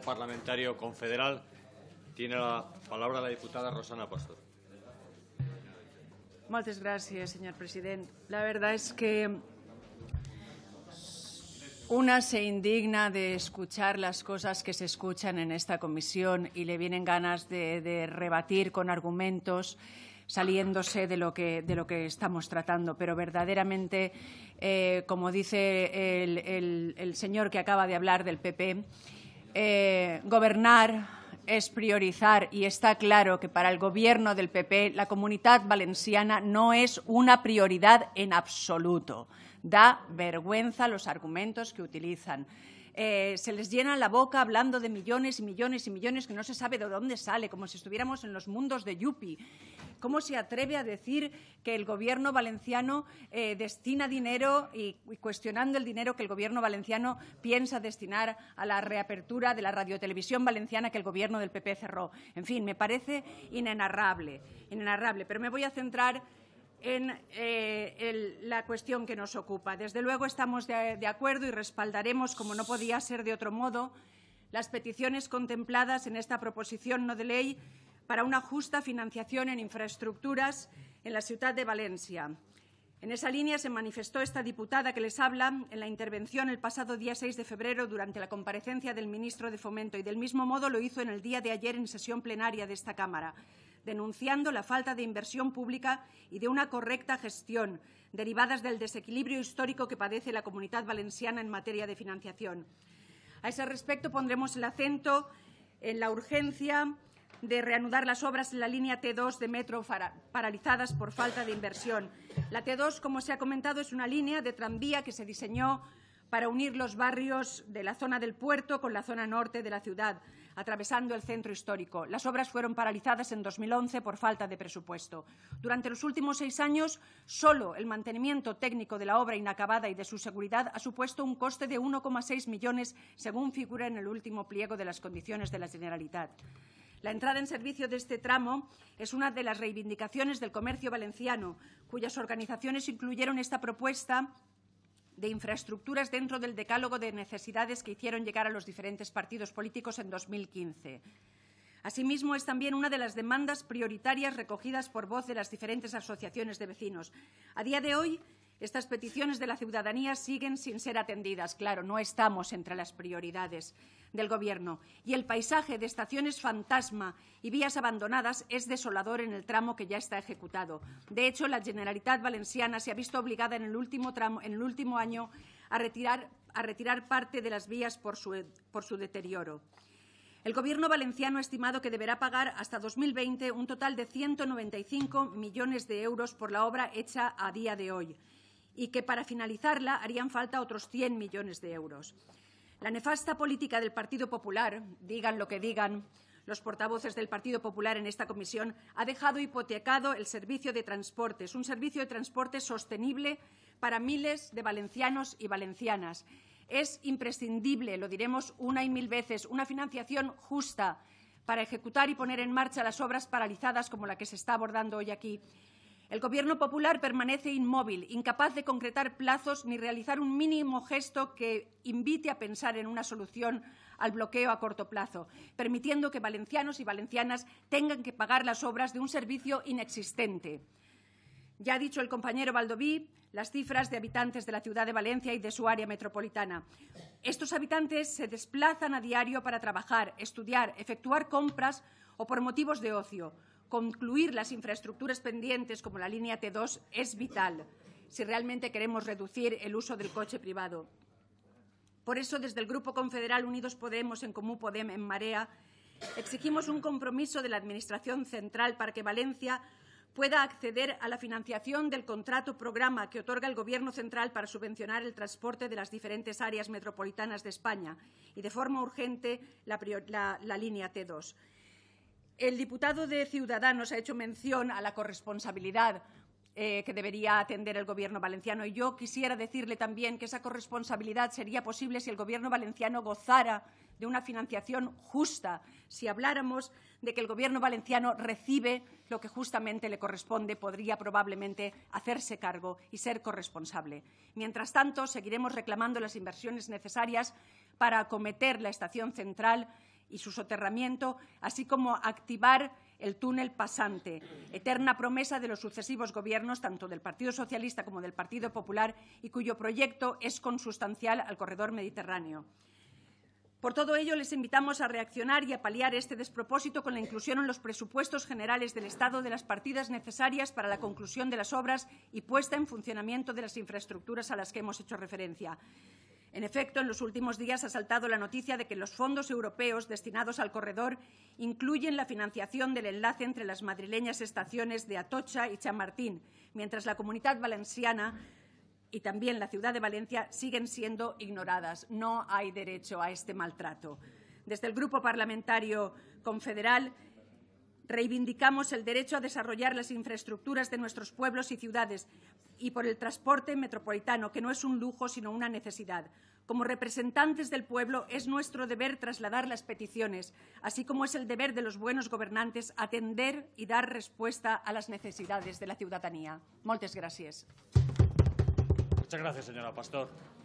parlamentario confederal. Tiene la palabra la diputada Rosana Pastor. Muchas gracias, señor presidente. La verdad es que una se indigna de escuchar las cosas que se escuchan en esta comisión y le vienen ganas de, rebatir con argumentos saliéndose de lo que, de lo que estamos tratando. Pero verdaderamente, eh, como dice el, el señor que acaba de hablar del PP, eh, gobernar es priorizar y está claro que para el Gobierno del PP la comunidad valenciana no es una prioridad en absoluto. Da vergüenza los argumentos que utilizan. Eh, se les llena la boca hablando de millones y millones y millones que no se sabe de dónde sale, como si estuviéramos en los mundos de Yupi. ¿Cómo se atreve a decir que el gobierno valenciano eh, destina dinero y, y, cuestionando el dinero que el gobierno valenciano piensa destinar a la reapertura de la radiotelevisión valenciana que el gobierno del PP cerró? En fin, me parece inenarrable, inenarrable. Pero me voy a centrar en eh, la cuestión que nos ocupa. Desde luego estamos de, de acuerdo y respaldaremos, como no podía ser de otro modo, las peticiones contempladas en esta proposición no de ley para una justa financiación en infraestructuras en la ciudad de Valencia. En esa línea se manifestó esta diputada que les habla en la intervención el pasado día 6 de febrero durante la comparecencia del ministro de Fomento y del mismo modo lo hizo en el día de ayer en sesión plenaria de esta Cámara denunciando la falta de inversión pública y de una correcta gestión derivadas del desequilibrio histórico que padece la comunidad valenciana en materia de financiación. A ese respecto, pondremos el acento en la urgencia de reanudar las obras en la línea T2 de metro paralizadas por falta de inversión. La T2, como se ha comentado, es una línea de tranvía que se diseñó para unir los barrios de la zona del puerto con la zona norte de la ciudad, atravesando el centro histórico. Las obras fueron paralizadas en 2011 por falta de presupuesto. Durante los últimos seis años, solo el mantenimiento técnico de la obra inacabada y de su seguridad ha supuesto un coste de 1,6 millones, según figura en el último pliego de las condiciones de la Generalitat. La entrada en servicio de este tramo es una de las reivindicaciones del comercio valenciano, cuyas organizaciones incluyeron esta propuesta de infraestructuras dentro del decálogo de necesidades que hicieron llegar a los diferentes partidos políticos en 2015. Asimismo, es también una de las demandas prioritarias recogidas por voz de las diferentes asociaciones de vecinos. A día de hoy, estas peticiones de la ciudadanía siguen sin ser atendidas. Claro, no estamos entre las prioridades del Gobierno. Y el paisaje de estaciones fantasma y vías abandonadas es desolador en el tramo que ya está ejecutado. De hecho, la Generalitat Valenciana se ha visto obligada en el último, año a retirar, parte de las vías por su deterioro. El Gobierno valenciano ha estimado que deberá pagar hasta 2020 un total de 195 millones de euros por la obra hecha a día de hoy y que para finalizarla harían falta otros 100 millones de euros. La nefasta política del Partido Popular, digan lo que digan, los portavoces del Partido Popular en esta comisión, ha dejado hipotecado el servicio de transportes, un servicio de transporte sostenible para miles de valencianos y valencianas. Es imprescindible, lo diremos una y mil veces, una financiación justa para ejecutar y poner en marcha las obras paralizadas como la que se está abordando hoy aquí. El Gobierno popular permanece inmóvil, incapaz de concretar plazos ni realizar un mínimo gesto que invite a pensar en una solución al bloqueo a corto plazo, permitiendo que valencianos y valencianas tengan que pagar las obras de un servicio inexistente. Ya ha dicho el compañero Valdoví las cifras de habitantes de la ciudad de Valencia y de su área metropolitana. Estos habitantes se desplazan a diario para trabajar, estudiar, efectuar compras o por motivos de ocio concluir las infraestructuras pendientes como la línea T2 es vital si realmente queremos reducir el uso del coche privado. Por eso, desde el Grupo Confederal Unidos Podemos en Comú Podem en Marea, exigimos un compromiso de la Administración Central para que Valencia pueda acceder a la financiación del contrato programa que otorga el Gobierno central para subvencionar el transporte de las diferentes áreas metropolitanas de España y, de forma urgente, la, la línea T2. El diputado de Ciudadanos ha hecho mención a la corresponsabilidad eh, que debería atender el Gobierno valenciano. Y yo quisiera decirle también que esa corresponsabilidad sería posible si el Gobierno valenciano gozara de una financiación justa, si habláramos de que el Gobierno valenciano recibe lo que justamente le corresponde, podría probablemente hacerse cargo y ser corresponsable. Mientras tanto, seguiremos reclamando las inversiones necesarias para acometer la estación central y su soterramiento, así como activar el túnel pasante, eterna promesa de los sucesivos gobiernos, tanto del Partido Socialista como del Partido Popular, y cuyo proyecto es consustancial al corredor mediterráneo. Por todo ello, les invitamos a reaccionar y a paliar este despropósito con la inclusión en los presupuestos generales del Estado de las partidas necesarias para la conclusión de las obras y puesta en funcionamiento de las infraestructuras a las que hemos hecho referencia. En efecto, en los últimos días ha saltado la noticia de que los fondos europeos destinados al corredor incluyen la financiación del enlace entre las madrileñas estaciones de Atocha y Chamartín, mientras la comunidad valenciana y también la ciudad de Valencia siguen siendo ignoradas. No hay derecho a este maltrato. Desde el Grupo Parlamentario Confederal Reivindicamos el derecho a desarrollar las infraestructuras de nuestros pueblos y ciudades y por el transporte metropolitano, que no es un lujo, sino una necesidad. Como representantes del pueblo es nuestro deber trasladar las peticiones, así como es el deber de los buenos gobernantes atender y dar respuesta a las necesidades de la ciudadanía. Muchas gracias. Muchas gracias, señora Pastor.